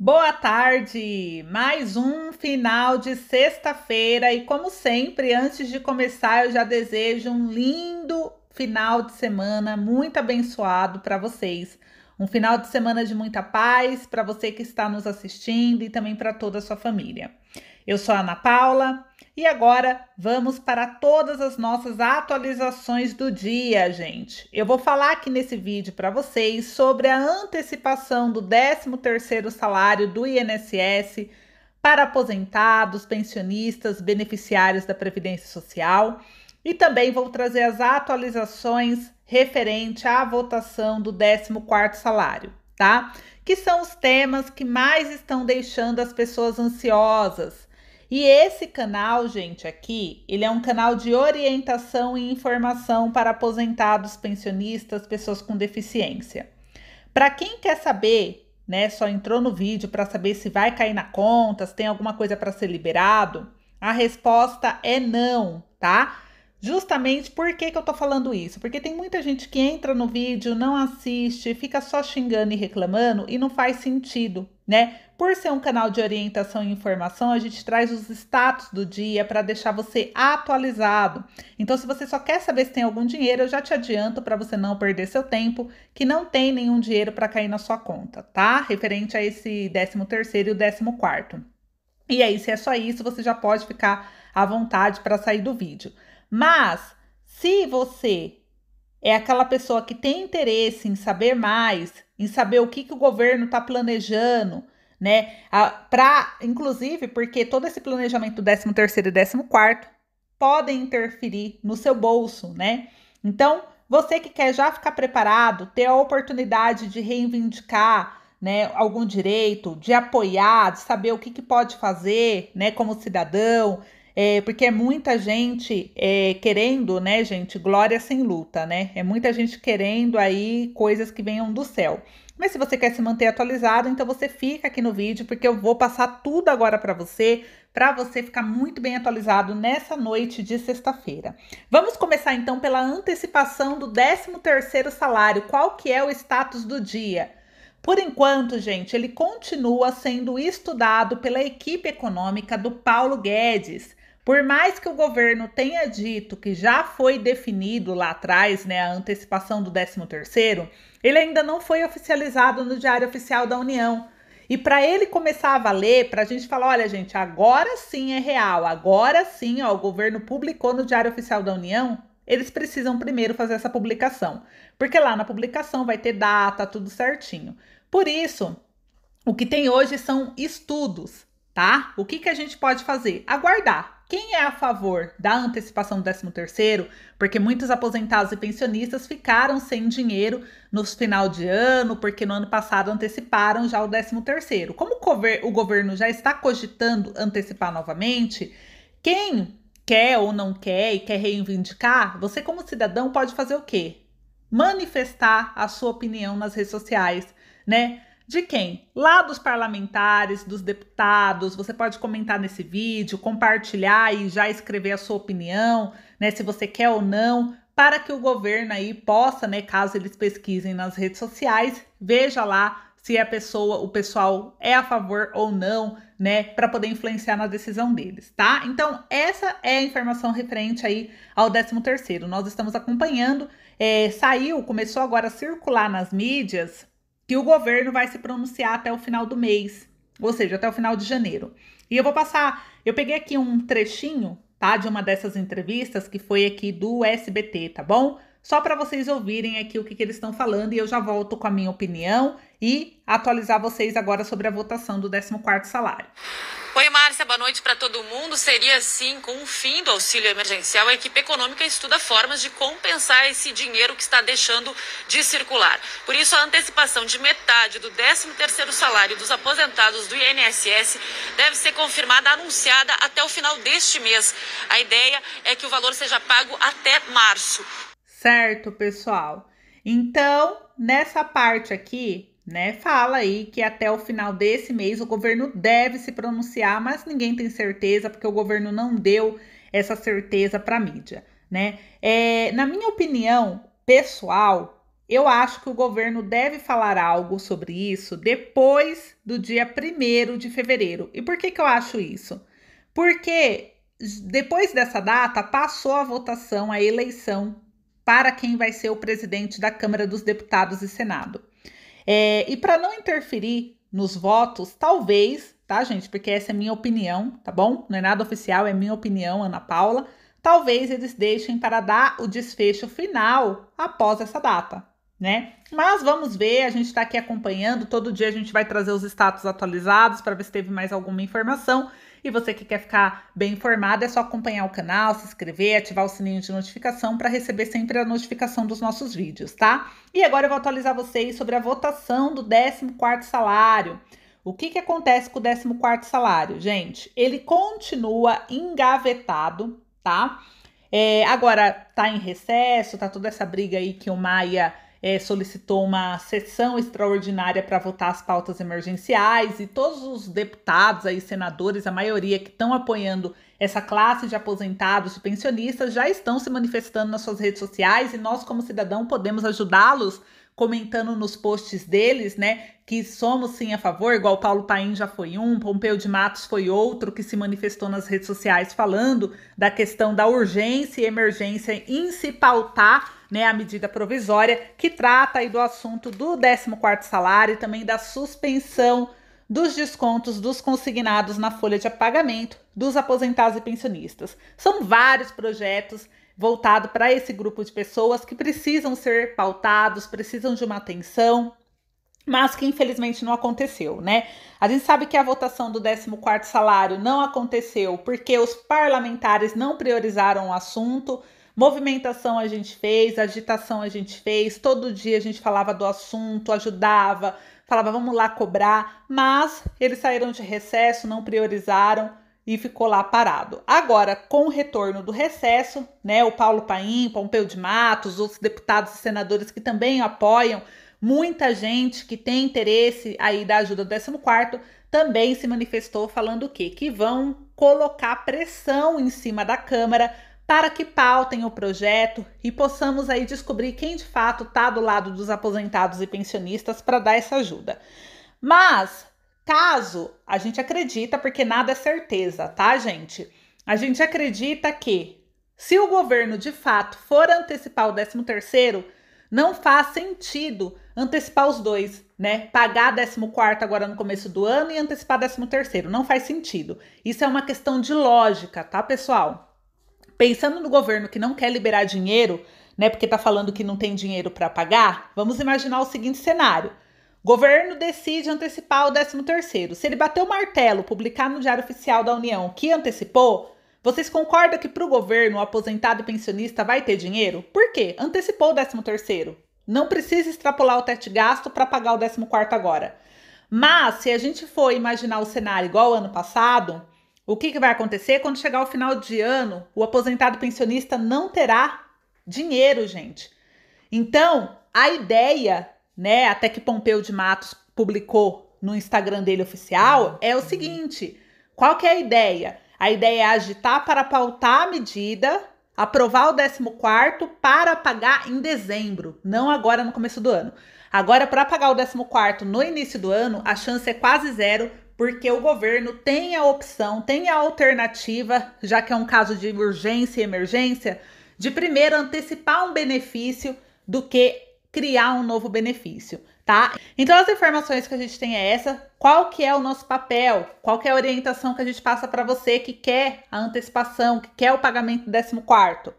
Boa tarde! Mais um final de sexta-feira e, como sempre, antes de começar, eu já desejo um lindo final de semana, muito abençoado para vocês. Um final de semana de muita paz para você que está nos assistindo e também para toda a sua família. Eu sou a Ana Paula e agora vamos para todas as nossas atualizações do dia, gente. Eu vou falar aqui nesse vídeo para vocês sobre a antecipação do 13º salário do INSS para aposentados, pensionistas, beneficiários da Previdência Social e também vou trazer as atualizações referente à votação do 14º salário, tá? Que são os temas que mais estão deixando as pessoas ansiosas e esse canal, gente, aqui, ele é um canal de orientação e informação para aposentados, pensionistas, pessoas com deficiência. Para quem quer saber, né, só entrou no vídeo para saber se vai cair na conta, se tem alguma coisa para ser liberado, a resposta é não, tá? Justamente por que, que eu tô falando isso? Porque tem muita gente que entra no vídeo, não assiste, fica só xingando e reclamando e não faz sentido, né? Por ser um canal de orientação e informação, a gente traz os status do dia para deixar você atualizado. Então, se você só quer saber se tem algum dinheiro, eu já te adianto para você não perder seu tempo, que não tem nenhum dinheiro para cair na sua conta, tá? Referente a esse 13 e o 14 E aí, se é só isso, você já pode ficar à vontade para sair do vídeo. Mas se você é aquela pessoa que tem interesse em saber mais, em saber o que, que o governo está planejando, né? Para, inclusive, porque todo esse planejamento do 13 terceiro e 14 quarto podem interferir no seu bolso, né? Então, você que quer já ficar preparado, ter a oportunidade de reivindicar, né, algum direito, de apoiar, de saber o que, que pode fazer, né, como cidadão, é, porque é muita gente é, querendo, né, gente, glória sem luta, né? É muita gente querendo aí coisas que venham do céu. Mas se você quer se manter atualizado, então você fica aqui no vídeo, porque eu vou passar tudo agora para você, para você ficar muito bem atualizado nessa noite de sexta-feira. Vamos começar então pela antecipação do 13º salário. Qual que é o status do dia? Por enquanto, gente, ele continua sendo estudado pela equipe econômica do Paulo Guedes. Por mais que o governo tenha dito que já foi definido lá atrás, né, a antecipação do 13º, ele ainda não foi oficializado no Diário Oficial da União. E para ele começar a valer, para a gente falar, olha gente, agora sim é real, agora sim, ó, o governo publicou no Diário Oficial da União, eles precisam primeiro fazer essa publicação, porque lá na publicação vai ter data, tudo certinho. Por isso, o que tem hoje são estudos, tá? O que, que a gente pode fazer? Aguardar. Quem é a favor da antecipação do 13º? Porque muitos aposentados e pensionistas ficaram sem dinheiro no final de ano, porque no ano passado anteciparam já o 13º. Como o governo já está cogitando antecipar novamente, quem quer ou não quer e quer reivindicar, você como cidadão pode fazer o quê? Manifestar a sua opinião nas redes sociais, né? De quem? Lá dos parlamentares, dos deputados. Você pode comentar nesse vídeo, compartilhar e já escrever a sua opinião, né? Se você quer ou não, para que o governo aí possa, né, caso eles pesquisem nas redes sociais, veja lá se a pessoa, o pessoal é a favor ou não, né, para poder influenciar na decisão deles, tá? Então, essa é a informação referente aí ao 13 terceiro. Nós estamos acompanhando, é, saiu, começou agora a circular nas mídias que o governo vai se pronunciar até o final do mês, ou seja, até o final de janeiro. E eu vou passar, eu peguei aqui um trechinho, tá, de uma dessas entrevistas que foi aqui do SBT, tá bom? Só para vocês ouvirem aqui o que, que eles estão falando e eu já volto com a minha opinião e atualizar vocês agora sobre a votação do 14º salário. Oi, Márcia, boa noite para todo mundo. Seria assim, com o fim do auxílio emergencial, a equipe econômica estuda formas de compensar esse dinheiro que está deixando de circular. Por isso, a antecipação de metade do 13º salário dos aposentados do INSS deve ser confirmada, anunciada até o final deste mês. A ideia é que o valor seja pago até março. Certo, pessoal. Então, nessa parte aqui, né, fala aí que até o final desse mês o governo deve se pronunciar, mas ninguém tem certeza porque o governo não deu essa certeza para a mídia, né? É, na minha opinião pessoal, eu acho que o governo deve falar algo sobre isso depois do dia 1 de fevereiro. E por que, que eu acho isso? Porque depois dessa data passou a votação, a eleição para quem vai ser o presidente da Câmara dos Deputados e Senado. É, e para não interferir nos votos, talvez, tá, gente? Porque essa é minha opinião, tá bom? Não é nada oficial, é minha opinião, Ana Paula. Talvez eles deixem para dar o desfecho final após essa data, né? Mas vamos ver, a gente está aqui acompanhando, todo dia a gente vai trazer os status atualizados para ver se teve mais alguma informação. E você que quer ficar bem informado, é só acompanhar o canal, se inscrever, ativar o sininho de notificação para receber sempre a notificação dos nossos vídeos, tá? E agora eu vou atualizar vocês sobre a votação do 14º salário. O que, que acontece com o 14º salário, gente? Ele continua engavetado, tá? É, agora tá em recesso, tá toda essa briga aí que o Maia é, solicitou uma sessão extraordinária para votar as pautas emergenciais e todos os deputados aí, senadores, a maioria que estão apoiando essa classe de aposentados e pensionistas já estão se manifestando nas suas redes sociais e nós, como cidadão, podemos ajudá-los comentando nos posts deles, né? Que somos sim a favor, igual Paulo Paim já foi um, Pompeu de Matos foi outro que se manifestou nas redes sociais falando da questão da urgência e emergência em se pautar né, a medida provisória que trata aí do assunto do 14 salário e também da suspensão dos descontos dos consignados na folha de pagamento dos aposentados e pensionistas. São vários projetos voltado para esse grupo de pessoas que precisam ser pautados, precisam de uma atenção, mas que infelizmente não aconteceu, né? A gente sabe que a votação do 14 salário não aconteceu porque os parlamentares não priorizaram o assunto. Movimentação a gente fez, agitação a gente fez, todo dia a gente falava do assunto, ajudava, falava vamos lá cobrar, mas eles saíram de recesso, não priorizaram, e ficou lá parado. Agora, com o retorno do recesso, né, o Paulo Paim, Pompeu de Matos, outros deputados e senadores que também apoiam, muita gente que tem interesse aí da ajuda do 14 também se manifestou falando o quê? Que vão colocar pressão em cima da Câmara para que pautem o projeto e possamos aí descobrir quem de fato está do lado dos aposentados e pensionistas para dar essa ajuda. Mas Caso a gente acredita, porque nada é certeza, tá, gente? A gente acredita que se o governo de fato for antecipar o 13 terceiro, não faz sentido antecipar os dois, né? Pagar 14 agora no começo do ano e antecipar 13 terceiro não faz sentido. Isso é uma questão de lógica, tá, pessoal? Pensando no governo que não quer liberar dinheiro, né, porque tá falando que não tem dinheiro para pagar, vamos imaginar o seguinte cenário. Governo decide antecipar o 13º. Se ele bater o martelo, publicar no Diário Oficial da União que antecipou, vocês concordam que para o governo, o aposentado e pensionista vai ter dinheiro? Por quê? Antecipou o 13º. Não precisa extrapolar o teto gasto para pagar o 14 agora. Mas, se a gente for imaginar o cenário igual ano passado, o que, que vai acontecer? Quando chegar o final de ano, o aposentado pensionista não terá dinheiro, gente. Então, a ideia né, até que Pompeu de Matos publicou no Instagram dele oficial, uhum. é o seguinte: qual que é a ideia? A ideia é agitar para pautar a medida, aprovar o 14 para pagar em dezembro, não agora no começo do ano. Agora, para pagar o 14 no início do ano, a chance é quase zero, porque o governo tem a opção, tem a alternativa, já que é um caso de urgência e emergência, de primeiro antecipar um benefício do que criar um novo benefício, tá? Então as informações que a gente tem é essa, qual que é o nosso papel, qual que é a orientação que a gente passa para você que quer a antecipação, que quer o pagamento do 14º.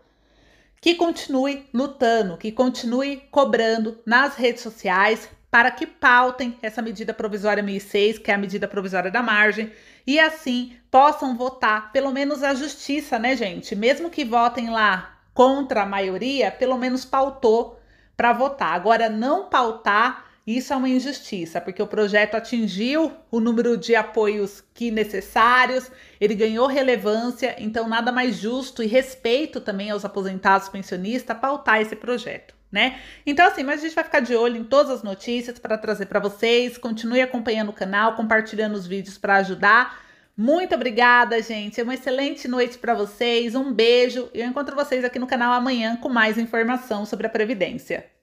Que continue lutando, que continue cobrando nas redes sociais para que pautem essa medida provisória 1006, que é a medida provisória da margem, e assim possam votar, pelo menos a justiça, né, gente? Mesmo que votem lá contra a maioria, pelo menos pautou para votar. Agora, não pautar, isso é uma injustiça, porque o projeto atingiu o número de apoios que necessários, ele ganhou relevância, então nada mais justo e respeito também aos aposentados pensionistas pautar esse projeto. Né? Então, assim, mas a gente vai ficar de olho em todas as notícias para trazer para vocês. Continue acompanhando o canal, compartilhando os vídeos para ajudar muito obrigada, gente. É uma excelente noite para vocês. Um beijo. Eu encontro vocês aqui no canal amanhã com mais informação sobre a previdência.